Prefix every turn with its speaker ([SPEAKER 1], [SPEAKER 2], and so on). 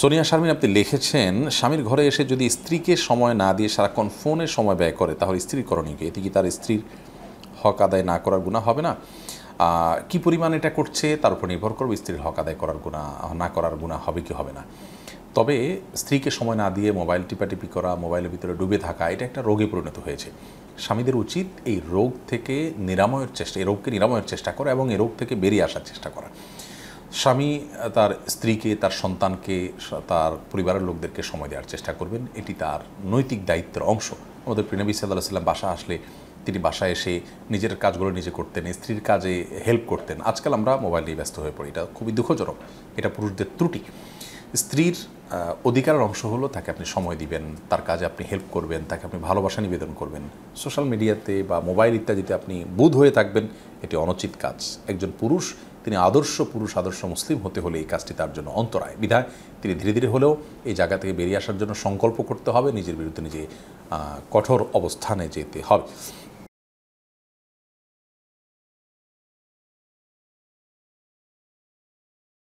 [SPEAKER 1] সোনিয়া শারমিন আপনি লিখেছেন স্বামীর ঘরে এসে যদি স্ত্রীকে সময় না দিয়ে সারাক্ষণ ফোনে সময় ব্যয় করে তাহলে স্ত্রীর করণীয় কি এতে কি তার স্ত্রীর হক আদায় না করার গুণা হবে না কি পরিমাণ এটা করছে তার উপর নির্ভর করবে স্ত্রীর হক আদায় করার গুণা না করার গুণা হবে কি হবে না তবে স্ত্রীকে সময় না দিয়ে মোবাইল টিপাটিপি করা মোবাইলের ভিতরে ডুবে থাকা এটা একটা রোগে পরিণত হয়েছে স্বামীদের উচিত এই রোগ থেকে নিরাময়ের চেষ্টা এই রোগকে নিরাময়ের চেষ্টা করা এবং এই রোগ থেকে বেরিয়ে আসার চেষ্টা করা স্বামী তার স্ত্রীকে তার সন্তানকে তার পরিবারের লোকদেরকে সময় দেওয়ার চেষ্টা করবেন এটি তার নৈতিক দায়িত্বের অংশ আমাদের প্রিনবী সাল্লাহ সাল্লাম বাসা আসলে তিনি বাসায় এসে নিজের কাজগুলো নিজে করতেন স্ত্রীর কাজে হেল্প করতেন আজকাল আমরা মোবাইল নিয়ে ব্যস্ত হয়ে পড়ি এটা খুবই দুঃখজনক এটা পুরুষদের ত্রুটি স্ত্রীর অধিকারের অংশ হলো তাকে আপনি সময় দিবেন তার কাজে আপনি হেল্প করবেন তাকে আপনি ভালোবাসা নিবেদন করবেন সোশ্যাল মিডিয়াতে বা মোবাইল ইত্যাদিতে আপনি বুধ হয়ে থাকবেন এটি অনুচিত কাজ একজন পুরুষ তিনি আদর্শ পুরুষ আদর্শ মুসলিম হতে হলে এই কাজটি তার জন্য অন্তরায় বিধায় তিনি ধীরে ধীরে হলেও এই জায়গা থেকে বেরিয়ে আসার জন্য সংকল্প করতে হবে নিজের বিরুদ্ধে নিজে কঠোর
[SPEAKER 2] অবস্থানে যেতে হবে